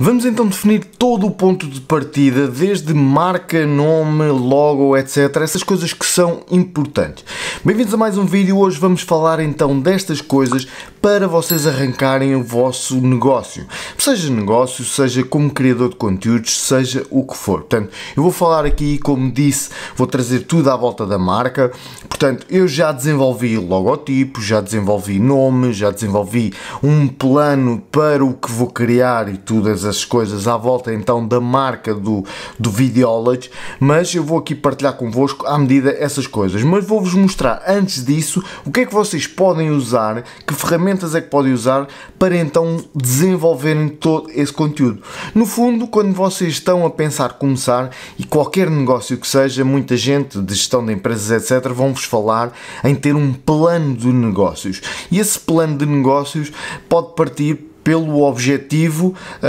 Vamos então definir todo o ponto de partida, desde marca, nome, logo, etc. Essas coisas que são importantes. Bem-vindos a mais um vídeo. Hoje vamos falar então destas coisas para vocês arrancarem o vosso negócio. Seja negócio, seja como criador de conteúdos, seja o que for. Portanto, eu vou falar aqui, como disse, vou trazer tudo à volta da marca. Portanto, eu já desenvolvi logotipo, já desenvolvi nome, já desenvolvi um plano para o que vou criar e tudo as coisas à volta então da marca do, do Videology, mas eu vou aqui partilhar convosco à medida essas coisas. Mas vou-vos mostrar antes disso o que é que vocês podem usar, que ferramentas é que podem usar para então desenvolverem todo esse conteúdo. No fundo, quando vocês estão a pensar começar e qualquer negócio que seja, muita gente de gestão de empresas, etc., vão-vos falar em ter um plano de negócios. E esse plano de negócios pode partir pelo objetivo, eh,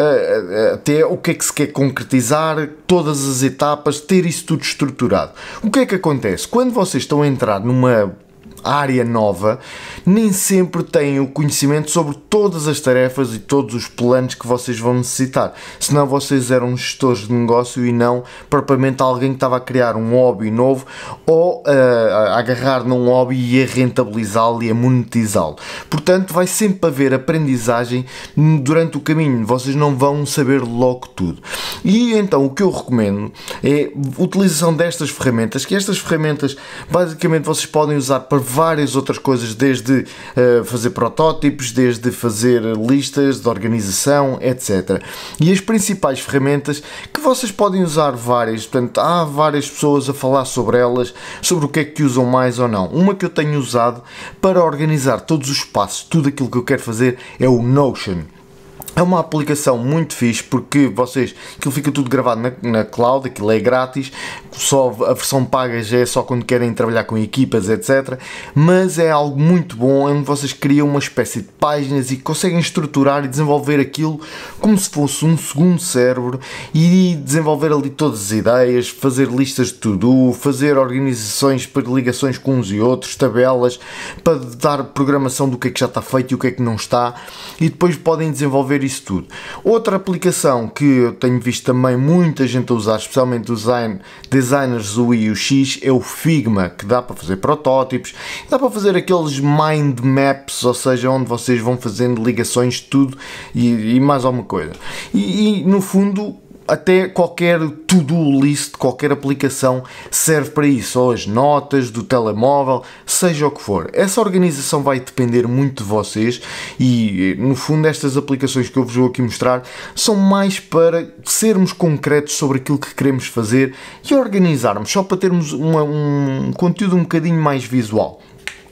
eh, até o que é que se quer concretizar, todas as etapas, ter isso tudo estruturado. O que é que acontece? Quando vocês estão a entrar numa área nova, nem sempre têm o conhecimento sobre todas as tarefas e todos os planos que vocês vão necessitar. Senão vocês eram gestores de negócio e não propriamente alguém que estava a criar um hobby novo ou uh, a agarrar num hobby e a rentabilizá-lo e a monetizá-lo. Portanto, vai sempre haver aprendizagem durante o caminho. Vocês não vão saber logo tudo. E então o que eu recomendo é a utilização destas ferramentas, que estas ferramentas basicamente vocês podem usar para várias outras coisas, desde uh, fazer protótipos, desde fazer listas de organização, etc. E as principais ferramentas que vocês podem usar várias, portanto, há várias pessoas a falar sobre elas, sobre o que é que usam mais ou não. Uma que eu tenho usado para organizar todos os passos, tudo aquilo que eu quero fazer é o Notion. É uma aplicação muito fixe porque vocês, aquilo fica tudo gravado na, na, cloud, aquilo é grátis, só a versão paga já é só quando querem trabalhar com equipas, etc. Mas é algo muito bom é onde vocês criam uma espécie de páginas e conseguem estruturar e desenvolver aquilo como se fosse um segundo cérebro e desenvolver ali todas as ideias, fazer listas de tudo, fazer organizações para ligações com uns e outros, tabelas, para dar programação do que é que já está feito e o que é que não está e depois podem desenvolver ver isso tudo. Outra aplicação que eu tenho visto também muita gente a usar, especialmente design, designers do e o X, é o Figma, que dá para fazer protótipos, dá para fazer aqueles mind maps, ou seja, onde vocês vão fazendo ligações de tudo e, e mais alguma coisa. E, e no fundo até qualquer to-do list, qualquer aplicação serve para isso, ou as notas do telemóvel, seja o que for. Essa organização vai depender muito de vocês e, no fundo, estas aplicações que eu vos vou aqui mostrar são mais para sermos concretos sobre aquilo que queremos fazer e organizarmos, só para termos uma, um conteúdo um bocadinho mais visual.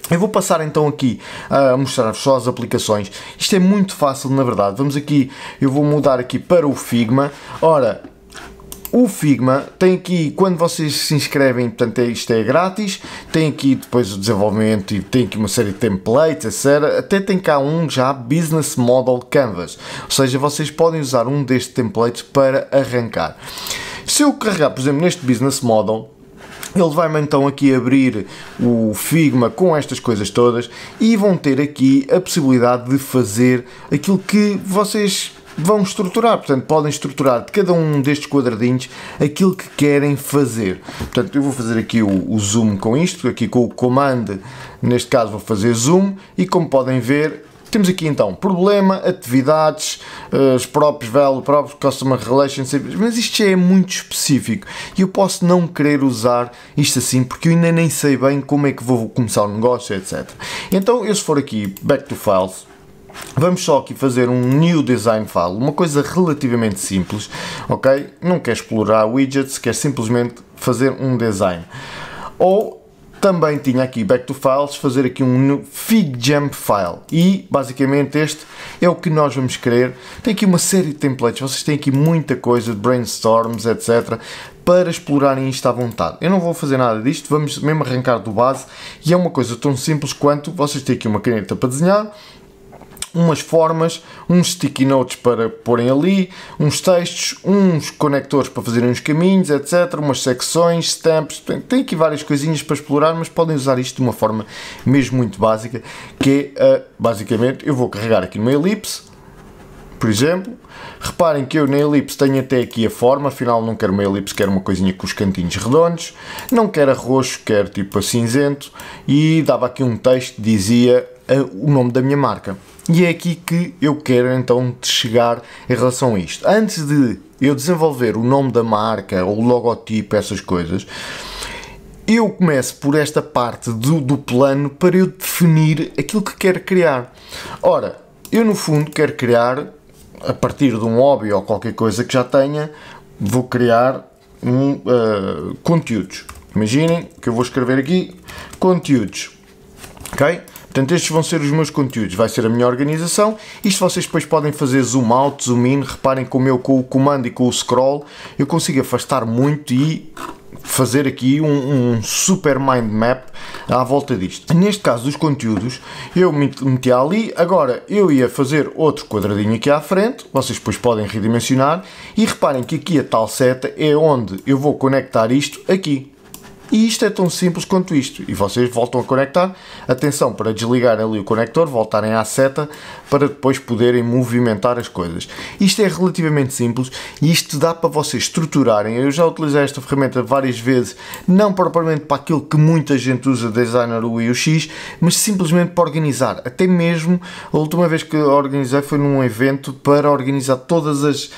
Eu vou passar então aqui a mostrar-vos só as aplicações. Isto é muito fácil, na verdade. Vamos aqui, eu vou mudar aqui para o Figma. Ora, o Figma tem aqui, quando vocês se inscrevem, portanto é, isto é grátis, tem aqui depois o desenvolvimento e tem aqui uma série de templates, etc. Até tem cá um já Business Model Canvas, ou seja, vocês podem usar um destes templates para arrancar. Se eu carregar, por exemplo, neste Business Model, ele vai-me então aqui abrir o Figma com estas coisas todas e vão ter aqui a possibilidade de fazer aquilo que vocês vão estruturar, portanto podem estruturar de cada um destes quadradinhos aquilo que querem fazer. Portanto, eu vou fazer aqui o, o zoom com isto, aqui com o comando, neste caso vou fazer zoom e como podem ver temos aqui então problema, atividades, eh, os próprios value, próprios customer relationships, mas isto já é muito específico e eu posso não querer usar isto assim porque eu ainda nem sei bem como é que vou começar o negócio, etc. Então eu se for aqui back to files, Vamos só aqui fazer um new design file, uma coisa relativamente simples, ok? Não quer explorar widgets, quer simplesmente fazer um design. Ou também tinha aqui back to files, fazer aqui um figjump file e basicamente este é o que nós vamos querer. Tem aqui uma série de templates, vocês têm aqui muita coisa de brainstorms, etc para explorarem isto à vontade. Eu não vou fazer nada disto, vamos mesmo arrancar do base e é uma coisa tão simples quanto vocês têm aqui uma caneta para desenhar, umas formas, uns sticky notes para porem ali, uns textos, uns conectores para fazer uns caminhos, etc. Umas secções, stamps, tem aqui várias coisinhas para explorar, mas podem usar isto de uma forma mesmo muito básica, que é, ah, basicamente, eu vou carregar aqui numa elipse, por exemplo, reparem que eu na elipse tenho até aqui a forma, afinal não quero uma elipse, quero uma coisinha com os cantinhos redondos, não quero a roxo, quero tipo a cinzento, e dava aqui um texto que dizia uh, o nome da minha marca. E é aqui que eu quero então chegar em relação a isto. Antes de eu desenvolver o nome da marca, ou o logotipo, essas coisas, eu começo por esta parte do, do plano para eu definir aquilo que quero criar. Ora, eu no fundo quero criar, a partir de um hobby ou qualquer coisa que já tenha, vou criar um, uh, conteúdos. Imaginem que eu vou escrever aqui conteúdos. Ok? Portanto, estes vão ser os meus conteúdos, vai ser a minha organização. Isto vocês depois podem fazer zoom out, zoom in, reparem como eu com o comando e com o scroll eu consigo afastar muito e fazer aqui um, um, super mind map à volta disto. Neste caso dos conteúdos, eu meti ali, agora eu ia fazer outro quadradinho aqui à frente, vocês depois podem redimensionar, e reparem que aqui a tal seta é onde eu vou conectar isto aqui. E isto é tão simples quanto isto. E vocês voltam a conectar. Atenção para desligar ali o conector, voltarem à seta para depois poderem movimentar as coisas. Isto é relativamente simples e isto dá para vocês estruturarem. Eu já utilizei esta ferramenta várias vezes, não propriamente para aquilo que muita gente usa Designer UI UX, mas simplesmente para organizar. Até mesmo a última vez que organizei foi num evento para organizar todas as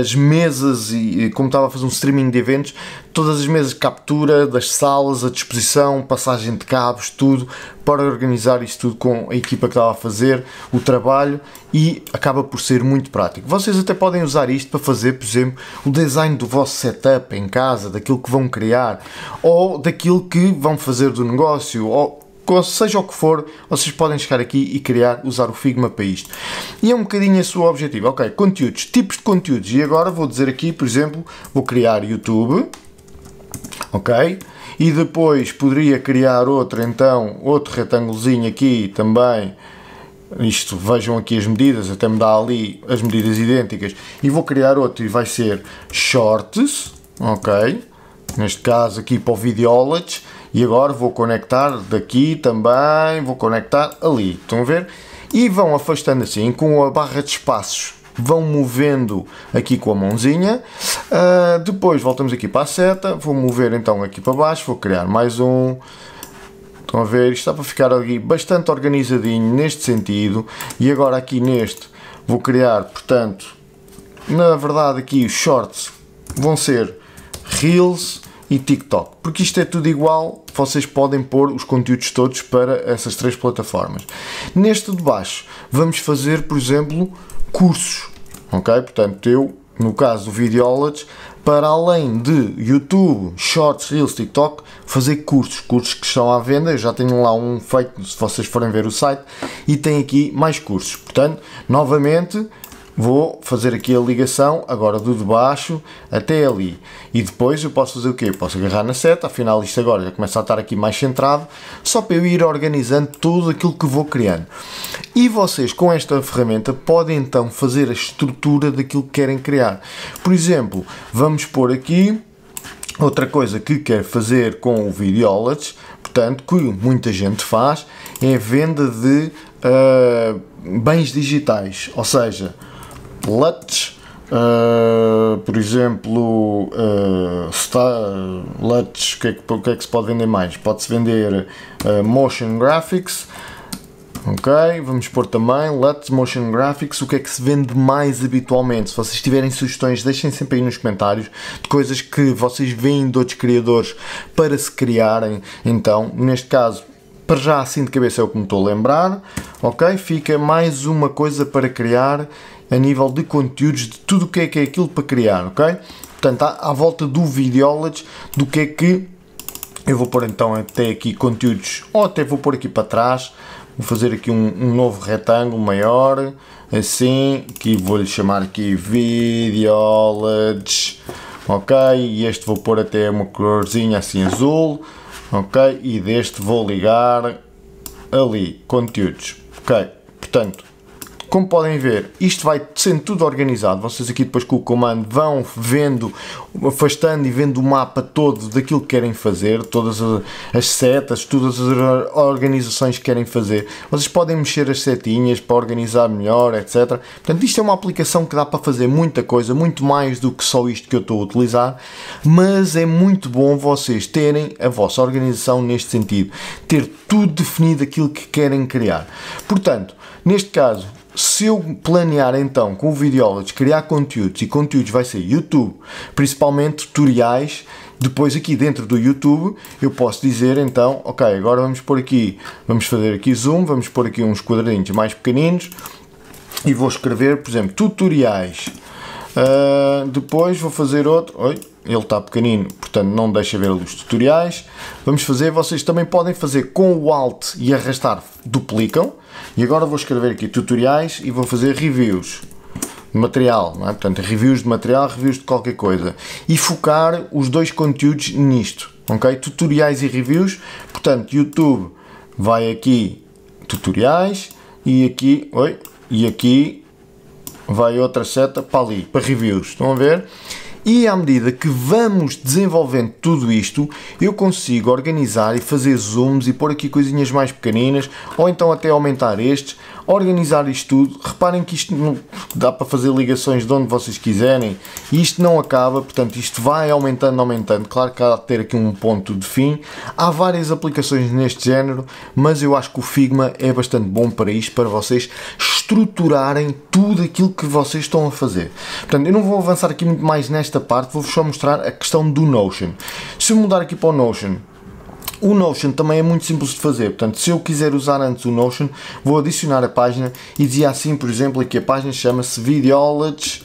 as mesas e como estava a fazer um streaming de eventos, todas as mesas de captura das salas, a disposição, passagem de cabos, tudo para organizar isso tudo com a equipa que estava a fazer, o trabalho e acaba por ser muito prático. Vocês até podem usar isto para fazer, por exemplo, o design do vosso setup em casa, daquilo que vão criar ou daquilo que vão fazer do negócio ou seja o que for, vocês podem chegar aqui e criar, usar o Figma para isto. E é um bocadinho esse o objetivo. Ok, conteúdos, tipos de conteúdos. E agora vou dizer aqui, por exemplo, vou criar YouTube, ok? e depois poderia criar outro então, outro retângulozinho aqui também isto vejam aqui as medidas, até me dá ali as medidas idênticas e vou criar outro e vai ser shorts, ok? Neste caso aqui para o videolets e agora vou conectar daqui também, vou conectar ali, estão a ver? E vão afastando assim com a barra de espaços, vão movendo aqui com a mãozinha. Uh, depois voltamos aqui para a seta, vou mover então aqui para baixo, vou criar mais um. Estão a ver, isto está para ficar ali bastante organizadinho neste sentido. E agora aqui neste vou criar, portanto, na verdade aqui os shorts vão ser Reels e TikTok. Porque isto é tudo igual, vocês podem pôr os conteúdos todos para essas três plataformas. Neste de baixo vamos fazer, por exemplo, cursos, ok? Portanto, eu, no caso do Videology, para além de YouTube, Shorts, Reels, TikTok, fazer cursos, cursos que estão à venda, eu já tenho lá um feito, se vocês forem ver o site, e tem aqui mais cursos. Portanto, novamente, vou fazer aqui a ligação agora do de baixo até ali e depois eu posso fazer o quê? Posso agarrar na seta, afinal isto agora já começa a estar aqui mais centrado, só para eu ir organizando tudo aquilo que vou criando. E vocês com esta ferramenta podem então fazer a estrutura daquilo que querem criar. Por exemplo, vamos pôr aqui outra coisa que quero fazer com o Videolets, portanto, que muita gente faz, é a venda de uh, bens digitais, ou seja, LUTs, uh, ah, por exemplo, uh, ah, ah, LUTs, o que, é que, que, é que se pode vender mais? Pode-se vender Motion Graphics, Ok, vamos pôr também Luts Motion Graphics, o que é que se vende mais habitualmente. Se vocês tiverem sugestões, deixem sempre aí nos comentários de coisas que vocês veem de outros criadores para se criarem. Então, neste caso, para já assim de cabeça é o que me estou a lembrar, ok? Fica mais uma coisa para criar a nível de conteúdos, de tudo o que é que é aquilo para criar, ok? Portanto, à, à volta do Videology, do que é que eu vou pôr então até aqui conteúdos, ou até vou pôr aqui para trás, vou fazer aqui um, um novo retângulo maior, assim, que vou-lhe chamar aqui Videology, ok? E este vou pôr até uma corzinha assim azul, ok? E deste vou ligar ali, conteúdos, ok? Portanto, como podem ver, isto vai sendo tudo organizado. Vocês aqui depois com o comando vão vendo, afastando e vendo o mapa todo daquilo que querem fazer, todas as setas, todas as organizações que querem fazer. Vocês podem mexer as setinhas para organizar melhor, etc. Portanto, isto é uma aplicação que dá para fazer muita coisa, muito mais do que só isto que eu estou a utilizar, mas é muito bom vocês terem a vossa organização neste sentido, ter tudo definido aquilo que querem criar. Portanto, neste caso, se eu planear então com o Videólogos criar conteúdos, e conteúdos vai ser YouTube, principalmente tutoriais, depois aqui dentro do YouTube eu posso dizer então, ok, agora vamos por aqui, vamos fazer aqui zoom, vamos por aqui uns quadradinhos mais pequeninos e vou escrever, por exemplo, tutoriais. Uh, depois vou fazer outro. Oi, ele está pequenino, portanto não deixa ver os tutoriais. Vamos fazer, vocês também podem fazer com o Alt e arrastar, duplicam. E agora vou escrever aqui tutoriais e vou fazer reviews de material, é? portanto reviews de material, reviews de qualquer coisa. E focar os dois conteúdos nisto, ok? Tutoriais e reviews, portanto YouTube vai aqui tutoriais e aqui, oi, e aqui vai outra seta para ali, para reviews, estão a ver? E à medida que vamos desenvolvendo tudo isto, eu consigo organizar e fazer zooms e pôr aqui coisinhas mais pequeninas, ou então até aumentar estes, organizar isto tudo. Reparem que isto não, dá para fazer ligações de onde vocês quiserem e isto não acaba, portanto, isto vai aumentando, aumentando. Claro que há de ter aqui um ponto de fim. Há várias aplicações neste género, mas eu acho que o Figma é bastante bom para isto, para vocês estruturarem tudo aquilo que vocês estão a fazer. Portanto, eu não vou avançar aqui muito mais nesta parte, vou-vos só mostrar a questão do Notion. Se eu mudar aqui para o Notion, o Notion também é muito simples de fazer, portanto, se eu quiser usar antes o Notion, vou adicionar a página e dizia assim, por exemplo, que a página chama-se Videology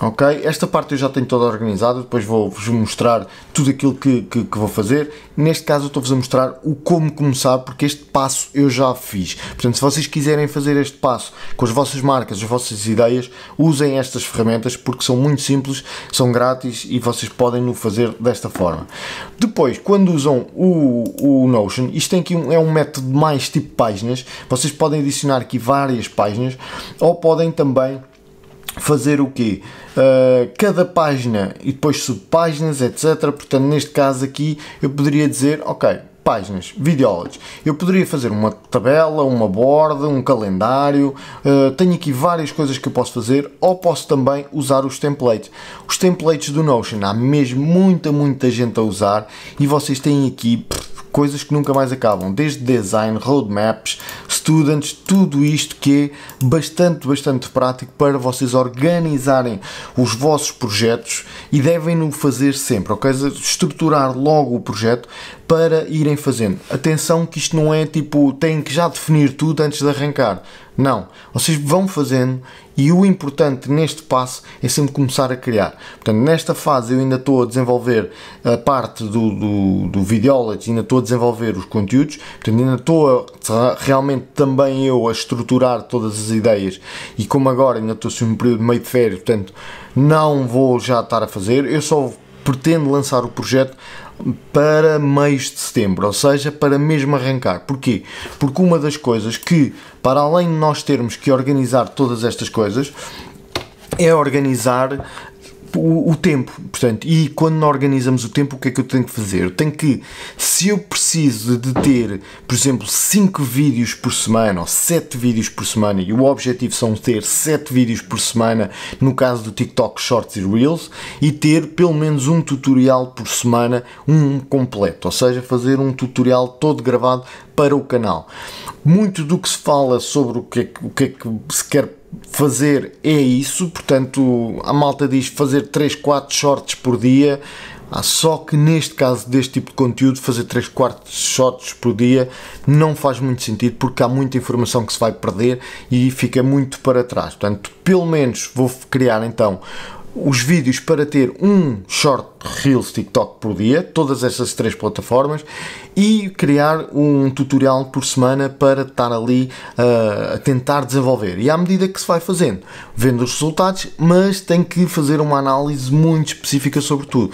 Ok, esta parte eu já tenho toda organizada, depois vou-vos mostrar tudo aquilo que, que, que, vou fazer. Neste caso estou-vos a mostrar o como começar, porque este passo eu já fiz. Portanto, se vocês quiserem fazer este passo com as vossas marcas, as vossas ideias, usem estas ferramentas porque são muito simples, são grátis e vocês podem o fazer desta forma. Depois, quando usam o, o Notion, isto tem aqui um, é um método mais tipo páginas, vocês podem adicionar aqui várias páginas ou podem também fazer o quê? Uh, cada página e depois subpáginas, etc. Portanto, neste caso aqui, eu poderia dizer, ok, páginas, videólogas. Eu poderia fazer uma tabela, uma borda, um calendário, uh, tenho aqui várias coisas que eu posso fazer, ou posso também usar os templates. Os templates do Notion, há mesmo muita, muita gente a usar e vocês têm aqui... Pff, coisas que nunca mais acabam, desde design, roadmaps, students, tudo isto que é bastante, bastante prático para vocês organizarem os vossos projetos e devem-no fazer sempre, ok? Estruturar logo o projeto para irem fazendo. Atenção que isto não é tipo, tem que já definir tudo antes de arrancar. Não. Vocês vão fazendo e o importante neste passo é sempre começar a criar. Portanto, nesta fase eu ainda estou a desenvolver a parte do, do, do Videology, ainda estou a desenvolver os conteúdos, portanto, ainda estou a, realmente também eu a estruturar todas as ideias e como agora ainda estou a um período meio de férias, portanto, não vou já estar a fazer, eu só pretendo lançar o projeto para meios de setembro, ou seja, para mesmo arrancar. Porquê? Porque uma das coisas que para além de nós termos que organizar todas estas coisas, é organizar o, o, tempo, portanto, e quando organizamos o tempo, o que é que eu tenho que fazer? Eu tenho que, se eu preciso de ter, por exemplo, 5 vídeos por semana ou 7 vídeos por semana, e o objetivo são ter 7 vídeos por semana, no caso do TikTok Shorts e Reels, e ter pelo menos um tutorial por semana, um completo, ou seja, fazer um tutorial todo gravado para o canal. Muito do que se fala sobre o que é que, o que, é que se quer fazer é isso, portanto, a malta diz fazer 3, 4 shorts por dia, só que neste caso deste tipo de conteúdo, fazer 3, 4 shorts por dia não faz muito sentido porque há muita informação que se vai perder e fica muito para trás. Portanto, pelo menos vou criar então os vídeos para ter um short Reels TikTok por dia, todas essas três plataformas, e criar um tutorial por semana para estar ali uh, a tentar desenvolver. E à medida que se vai fazendo, vendo os resultados, mas tem que fazer uma análise muito específica sobre tudo.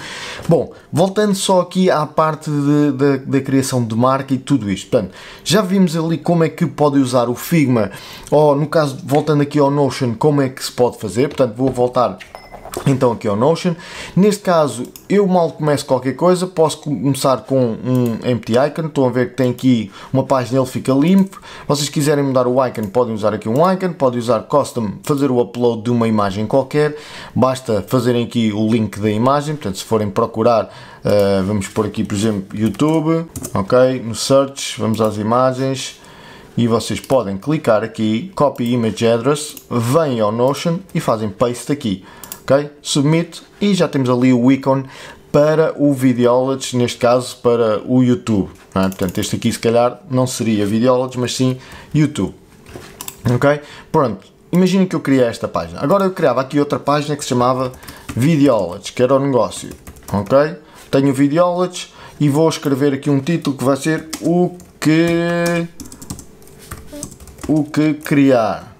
Bom, voltando só aqui à parte de, de, da criação de marca e tudo isto. Portanto, já vimos ali como é que pode usar o Figma, ou no caso, voltando aqui ao Notion, como é que se pode fazer. Portanto, vou voltar então aqui é o Notion. Neste caso, eu mal começo qualquer coisa, posso começar com um empty icon. Estão a ver que tem aqui uma página, ele fica limpo. Vocês quiserem mudar o icon, podem usar aqui um icon, podem usar custom, fazer o upload de uma imagem qualquer. Basta fazerem aqui o link da imagem, portanto se forem procurar, uh, vamos pôr aqui por exemplo YouTube, ok? No search, vamos às imagens e vocês podem clicar aqui, copy image address, vêm ao Notion e fazem paste aqui ok? Submit e já temos ali o ícone para o Videology, neste caso para o YouTube. É? Portanto, este aqui se calhar não seria Videology, mas sim YouTube. Ok? Pronto, imagina que eu criei esta página. Agora eu criava aqui outra página que se chamava Videology, que era o negócio. Ok? Tenho o Videology e vou escrever aqui um título que vai ser o que o que criar.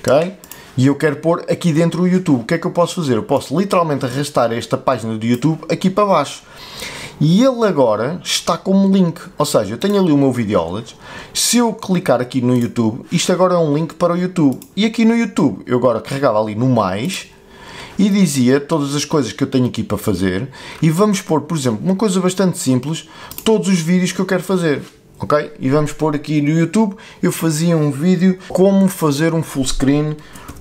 Ok? e eu quero pôr aqui dentro o YouTube. O que é que eu posso fazer? Eu posso literalmente arrastar esta página do YouTube aqui para baixo. E ele agora está como link, ou seja, eu tenho ali o meu vídeo aulas. Se eu clicar aqui no YouTube, isto agora é um link para o YouTube. E aqui no YouTube, eu agora carregava ali no mais, e dizia todas as coisas que eu tenho aqui para fazer e vamos pôr, por exemplo, uma coisa bastante simples, todos os vídeos que eu quero fazer. Ok? E vamos pôr aqui no YouTube, eu fazia um vídeo como fazer um full screen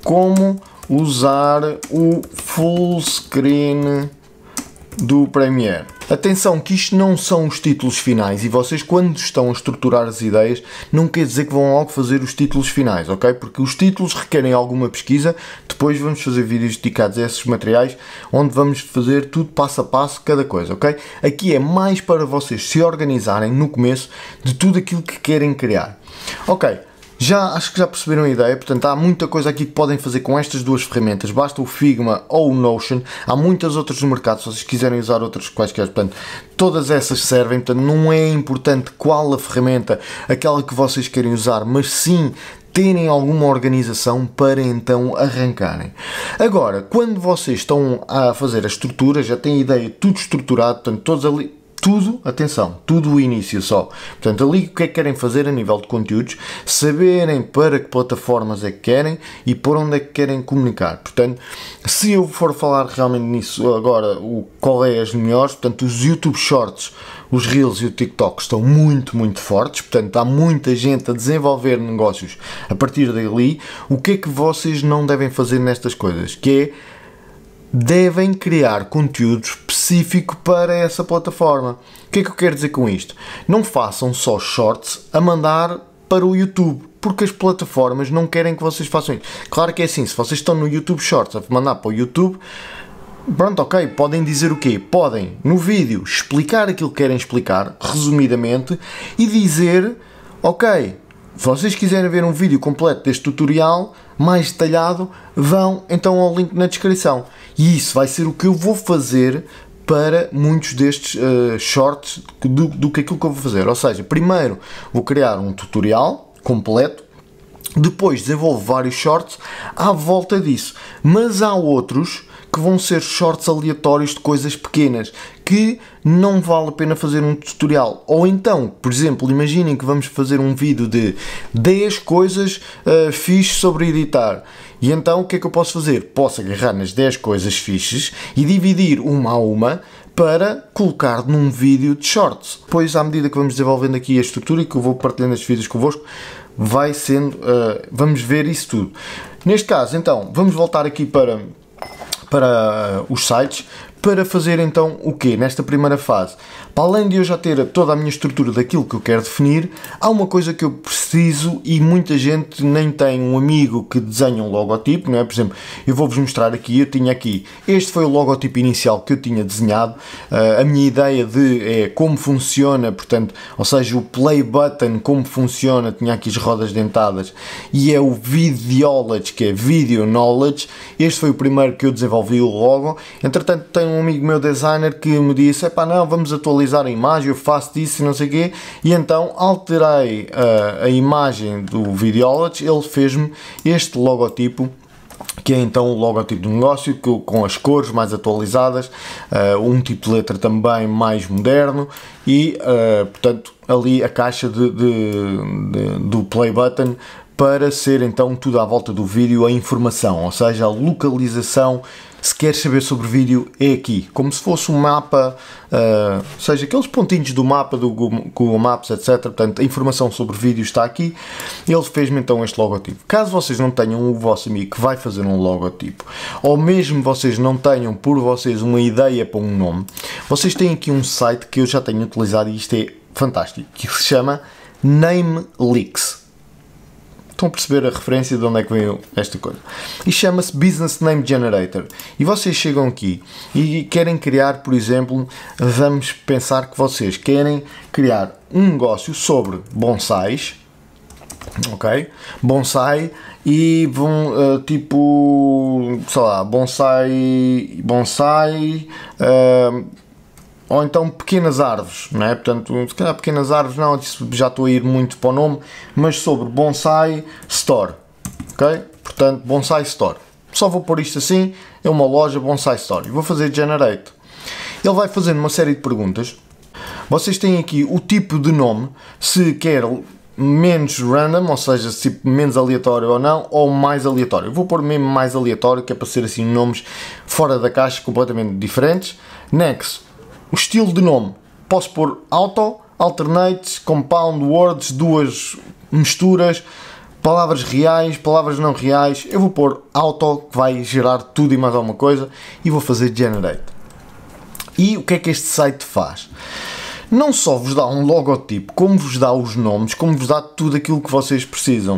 como usar o full screen do Premiere. Atenção que isto não são os títulos finais e vocês quando estão a estruturar as ideias não quer dizer que vão logo fazer os títulos finais, ok? Porque os títulos requerem alguma pesquisa, depois vamos fazer vídeos dedicados a esses materiais onde vamos fazer tudo passo a passo, cada coisa, ok? Aqui é mais para vocês se organizarem no começo de tudo aquilo que querem criar. Ok, já acho que já perceberam a ideia, portanto há muita coisa aqui que podem fazer com estas duas ferramentas, basta o Figma ou o Notion, há muitas outras no mercado, se vocês quiserem usar outras quaisquer, portanto todas essas servem, portanto não é importante qual a ferramenta, aquela que vocês querem usar, mas sim terem alguma organização para então arrancarem. Agora, quando vocês estão a fazer a estrutura, já têm ideia tudo estruturado, portanto todos ali tudo, atenção, tudo o início só. Portanto, ali o que é que querem fazer a nível de conteúdos, saberem para que plataformas é que querem e por onde é que querem comunicar. Portanto, se eu for falar realmente nisso agora, o, qual é as melhores, portanto, os YouTube Shorts, os Reels e o TikTok estão muito, muito fortes, portanto, há muita gente a desenvolver negócios a partir dali. O que é que vocês não devem fazer nestas coisas? Que é, devem criar conteúdos específico para essa plataforma. O que é que eu quero dizer com isto? Não façam só shorts a mandar para o YouTube, porque as plataformas não querem que vocês façam isso. Claro que é assim, se vocês estão no YouTube Shorts a mandar para o YouTube, pronto, ok, podem dizer o quê? Podem, no vídeo, explicar aquilo que querem explicar, resumidamente, e dizer, ok, se vocês quiserem ver um vídeo completo deste tutorial, mais detalhado, vão então ao link na descrição. E isso vai ser o que eu vou fazer para muitos destes uh, shorts do, do que aquilo que eu vou fazer. Ou seja, primeiro vou criar um tutorial completo, depois desenvolvo vários shorts à volta disso. Mas há outros que vão ser shorts aleatórios de coisas pequenas que não vale a pena fazer um tutorial. Ou então, por exemplo, imaginem que vamos fazer um vídeo de 10 coisas uh, fixes sobre editar. E então o que é que eu posso fazer? Posso agarrar nas 10 coisas fixes e dividir uma a uma para colocar num vídeo de shorts. Pois, à medida que vamos desenvolvendo aqui a estrutura e que eu vou partilhando estes vídeos convosco, vai sendo. Uh, vamos ver isso tudo. Neste caso, então, vamos voltar aqui para para os sites para fazer então o quê nesta primeira fase? Para além de eu já ter toda a minha estrutura daquilo que eu quero definir, há uma coisa que eu preciso e muita gente nem tem um amigo que desenha um logotipo, não é? Por exemplo, eu vou-vos mostrar aqui, eu tinha aqui, este foi o logotipo inicial que eu tinha desenhado, ah, a minha ideia de é, como funciona, portanto, ou seja, o play button, como funciona, tinha aqui as rodas dentadas, e é o videology, que é video knowledge, este foi o primeiro que eu desenvolvi o logo, entretanto tem um amigo meu designer que me disse, é pá não, vamos atualizar visualizar a imagem, eu faço disso e não sei o quê, e então alterei uh, a imagem do Videology, ele fez-me este logotipo que é então o logotipo do negócio com as cores mais atualizadas, ah, um tipo de letra também mais moderno e, ah, portanto, ali a caixa de, de, de, do play button para ser então tudo à volta do vídeo a informação, ou seja, a localização. Se queres saber sobre o vídeo, é aqui, como se fosse um mapa, uh, ou seja, aqueles pontinhos do mapa, do Google Maps, etc. Portanto, a informação sobre o vídeo está aqui. Ele fez-me então este logotipo. Caso vocês não tenham o vosso amigo que vai fazer um logotipo, ou mesmo vocês não tenham por vocês uma ideia para um nome, vocês têm aqui um site que eu já tenho utilizado e isto é fantástico, que se chama NameLeaks. Estão a perceber a referência de onde é que veio esta coisa. E chama-se Business Name Generator. E vocês chegam aqui e querem criar, por exemplo, vamos pensar que vocês querem criar um negócio sobre bonsais, ok? Bonsai e vão uh, tipo, sei lá, bonsai, bonsai. Uh, ou então pequenas árvores, não é? Portanto, se calhar pequenas árvores não, já estou a ir muito para o nome, mas sobre Bonsai Store, ok? Portanto, Bonsai Store. Só vou pôr isto assim, é uma loja Bonsai Store. E vou fazer Generate. Ele vai fazendo uma série de perguntas. Vocês têm aqui o tipo de nome, se quer menos random, ou seja, se menos aleatório ou não, ou mais aleatório. Eu vou pôr mesmo mais aleatório, que é para ser assim nomes fora da caixa, completamente diferentes. Next, o estilo de nome. Posso pôr auto, alternates, compound words, duas misturas, palavras reais, palavras não reais. Eu vou pôr auto, que vai gerar tudo e mais alguma coisa, e vou fazer generate. E o que é que este site faz? Não só vos dá um logotipo, como vos dá os nomes, como vos dá tudo aquilo que vocês precisam.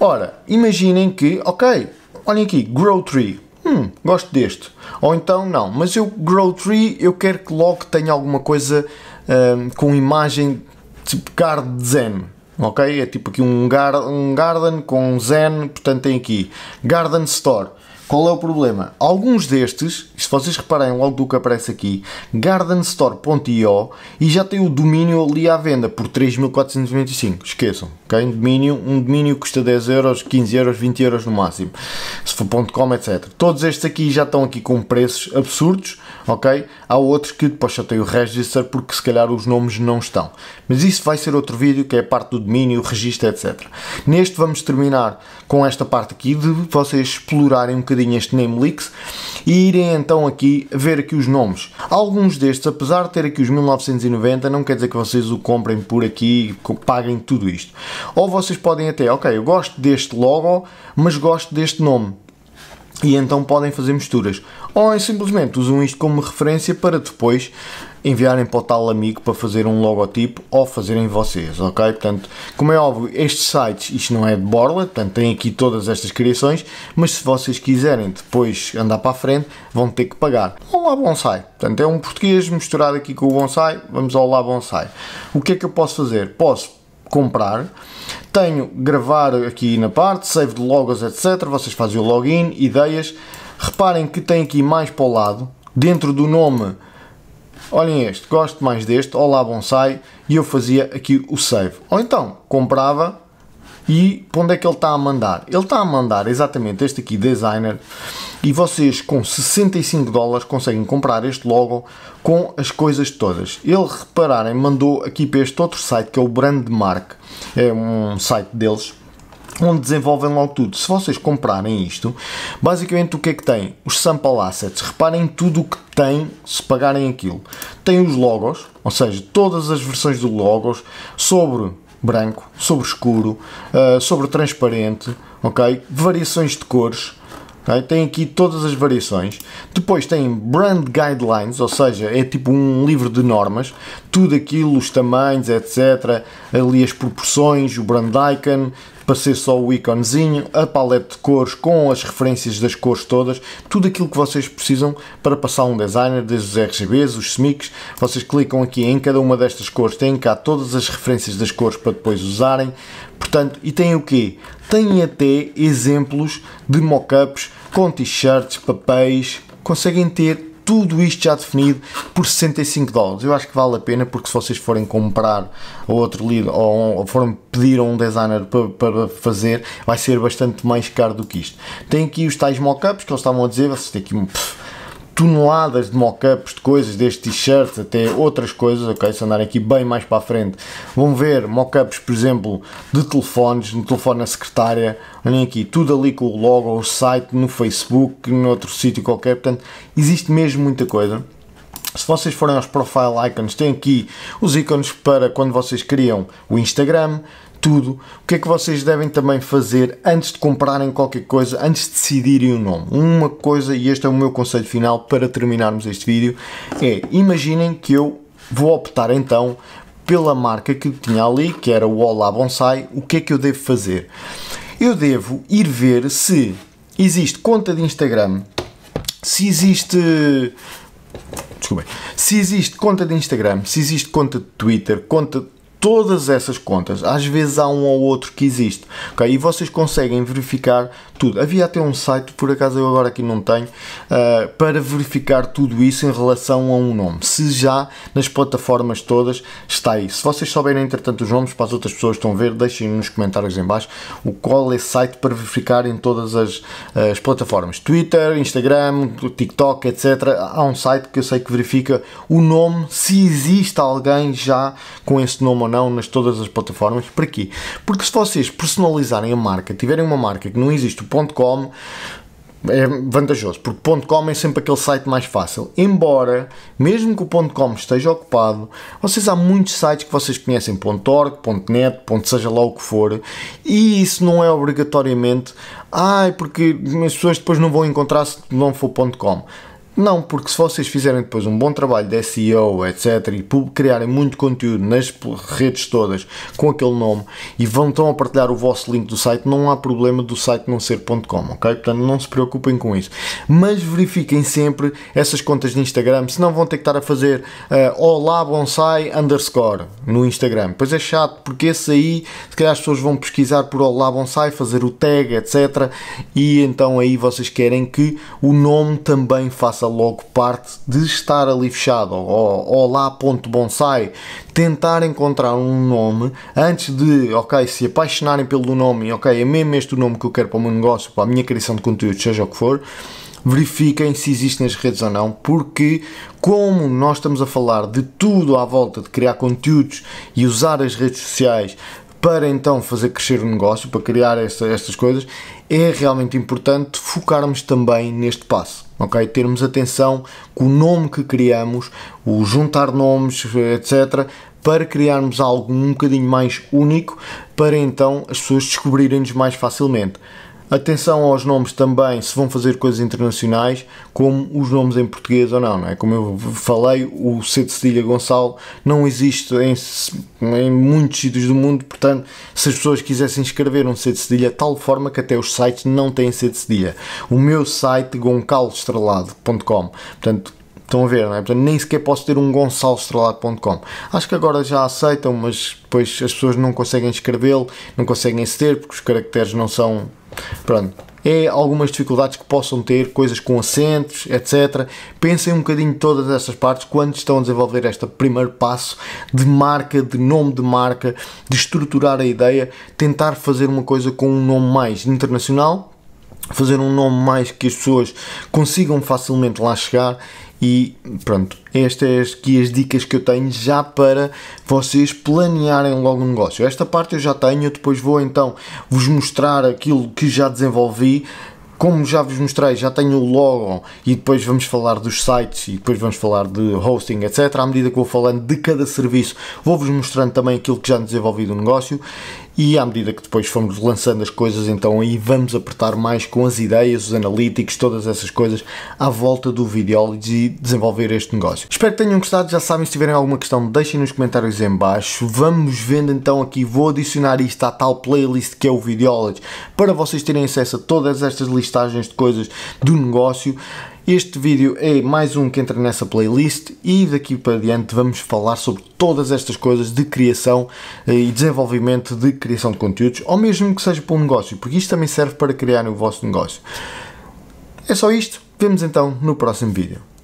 Ora, imaginem que, ok, olhem aqui, Grow Tree hum, gosto deste. Ou então, não, mas eu, Grow Tree, eu quero que logo tenha alguma coisa hum, com imagem tipo card zen. Ok? É tipo aqui um, gar um garden com zen, portanto tem aqui Garden Store. Qual é o problema? Alguns destes, se vocês reparem logo do que aparece aqui, gardenstore.io e já tem o domínio ali à venda por 3.425. Esqueçam, ok? Um domínio, um domínio custa 10 euros, 15 euros, 20 euros no máximo. Se for .com, etc. Todos estes aqui já estão aqui com preços absurdos, ok? Há outros que depois já tenho o register porque se calhar os nomes não estão. Mas isso vai ser outro vídeo que é a parte do domínio, registro, etc. Neste vamos terminar com esta parte aqui de vocês explorarem um bocadinho bocadinho este Namelix e irem então aqui ver aqui os nomes. Alguns destes, apesar de ter aqui os 1990, não quer dizer que vocês o comprem por aqui e paguem tudo isto. Ou vocês podem até, ok, eu gosto deste logo, mas gosto deste nome e então podem fazer misturas. Ou é simplesmente usam isto como referência para depois enviarem para o tal amigo para fazer um logotipo ou fazerem vocês, ok? Portanto, como é óbvio, estes sites, isto não é de borla, portanto, tem aqui todas estas criações, mas se vocês quiserem depois andar para a frente, vão ter que pagar. Olá Bonsai, portanto, é um português misturado aqui com o Bonsai, vamos ao Olá Bonsai. O que é que eu posso fazer? Posso comprar, tenho gravar aqui na parte, save de logos, etc. Vocês fazem o login, ideias. Reparem que tem aqui mais para o lado, dentro do nome olhem este, gosto mais deste, olá bonsai, e eu fazia aqui o save. Ou então, comprava e para onde é que ele está a mandar? Ele está a mandar exatamente este aqui, designer, e vocês com 65 dólares conseguem comprar este logo com as coisas todas. Ele, repararem, mandou aqui para este outro site que é o Brandmark, é um site deles, onde desenvolvem logo tudo. Se vocês comprarem isto, basicamente o que é que tem? Os sample assets. Reparem tudo o que tem se pagarem aquilo. Tem os logos, ou seja, todas as versões do logos sobre branco, sobre escuro, eh, sobre transparente, ok? Variações de cores. Okay? Tem aqui todas as variações. Depois tem Brand Guidelines, ou seja, é tipo um livro de normas. Tudo aquilo, os tamanhos, etc. Ali as proporções, o brand icon, para ser só o íconezinho, a paleta de cores com as referências das cores todas, tudo aquilo que vocês precisam para passar um designer, desde os RGBs, os SMICs, vocês clicam aqui em cada uma destas cores, têm cá todas as referências das cores para depois usarem, portanto, e tem o quê? Tem até exemplos de mockups com t-shirts, papéis, conseguem ter tudo isto já definido por 65 dólares. Eu acho que vale a pena porque se vocês forem comprar outro livro ou, ou forem pedir a um designer para, para, fazer, vai ser bastante mais caro do que isto. Tem aqui os tais mockups que eles estavam a dizer, vocês têm aqui um toneladas de mockups de coisas, desde t-shirts até outras coisas, ok? Se andarem aqui bem mais para a frente, vão ver mockups, por exemplo, de telefones, no telefone na secretária, olhem aqui, tudo ali com o logo, o site, no Facebook, noutro sítio qualquer, portanto, existe mesmo muita coisa. Se vocês forem aos profile icons, tem aqui os ícones para quando vocês criam o Instagram, tudo, o que é que vocês devem também fazer antes de comprarem qualquer coisa, antes de decidirem o nome. Uma coisa, e este é o meu conselho final para terminarmos este vídeo, é imaginem que eu vou optar então pela marca que tinha ali, que era o Olá Bonsai, o que é que eu devo fazer? Eu devo ir ver se existe conta de Instagram, se existe Desculpem. Se existe conta de Instagram, se existe conta de Twitter, conta todas essas contas. Às vezes há um ou outro que existe. Okay? E vocês conseguem verificar tudo. Havia até um site, por acaso eu agora aqui não tenho, uh, para verificar tudo isso em relação a um nome. Se já nas plataformas todas está aí. Se vocês souberem, entretanto, os nomes para as outras pessoas que estão a ver, deixem nos comentários em baixo o qual é site para verificar em todas as, eh, as plataformas. Twitter, Instagram, TikTok, etc. Há um site que eu sei que verifica o nome, se existe alguém já com esse nome ou não não nas todas as plataformas. Para quê? Porque se vocês personalizarem a marca, tiverem uma marca que não existe, o .com, é vantajoso, porque .com é sempre aquele site mais fácil. Embora, mesmo que o .com esteja ocupado, vocês há muitos sites que vocês conhecem, .org, .net, seja lá o que for, e isso não é obrigatoriamente, ai, ah, porque as pessoas depois não vão encontrar se não for .com. Não, porque se vocês fizerem depois um bom trabalho de SEO, etc., e criarem muito conteúdo nas redes todas com aquele nome e vão então a partilhar o vosso link do site, não há problema do site não ser.com, ok? Portanto, não se preocupem com isso. Mas verifiquem sempre essas contas de Instagram, senão vão ter que estar a fazer uh, olá bonsai underscore no Instagram. Pois é chato, porque esse aí, se calhar as pessoas vão pesquisar por olá bonsai, fazer o tag, etc., e então aí vocês querem que o nome também faça logo parte de estar ali fechado. Ou, ou lá, ponto bonsai. Tentar encontrar um nome antes de, ok, se apaixonarem pelo nome, ok, é mesmo este o nome que eu quero para o meu negócio, para a minha criação de conteúdo, seja o que for verifiquem se existem as redes ou não, porque como nós estamos a falar de tudo à volta de criar conteúdos e usar as redes sociais para então fazer crescer o negócio, para criar esta, estas coisas, é realmente importante focarmos também neste passo ok? Termos atenção com o nome que criamos, o juntar nomes, etc., para criarmos algo um bocadinho mais único, para então as pessoas descobrirem-nos mais facilmente. Atenção aos nomes também, se vão fazer coisas internacionais, como os nomes em português ou não, não é? Como eu falei, o C de Cedilha Gonçalo não existe em, em muitos sítios do mundo, portanto, se as pessoas quisessem escrever um C de Cedilha, tal forma que até os sites não têm C de Cedilha. O meu site, goncaloestrelado.com, portanto, Estão a ver, não é? Portanto, nem sequer posso ter um gonçalostrelado.com. Acho que agora já aceitam, mas depois as pessoas não conseguem escrevê-lo, não conseguem ceder, porque os caracteres não são. Pronto. É algumas dificuldades que possam ter, coisas com acentos, etc. Pensem um bocadinho todas estas partes quando estão a desenvolver este primeiro passo de marca, de nome de marca, de estruturar a ideia, tentar fazer uma coisa com um nome mais internacional, fazer um nome mais que as pessoas consigam facilmente lá chegar e pronto, estas é aqui as dicas que eu tenho já para vocês planearem logo o negócio. Esta parte eu já tenho, depois vou então vos mostrar aquilo que já desenvolvi. Como já vos mostrei, já tenho o logo e depois vamos falar dos sites e depois vamos falar de hosting, etc. À medida que vou falando de cada serviço, vou-vos mostrando também aquilo que já desenvolvi do negócio e à medida que depois fomos lançando as coisas, então aí vamos apertar mais com as ideias, os analíticos, todas essas coisas à volta do Videology e desenvolver este negócio. Espero que tenham gostado, já sabem, se tiverem alguma questão deixem nos comentários em baixo. Vamos vendo então aqui, vou adicionar isto à tal playlist que é o Videology, para vocês terem acesso a todas estas listagens de coisas do negócio este vídeo é mais um que entra nessa playlist e daqui para diante vamos falar sobre todas estas coisas de criação eh, e desenvolvimento de criação de conteúdos, ou mesmo que seja para um negócio, porque isto também serve para criar o vosso negócio. É só isto, vemos então no próximo vídeo.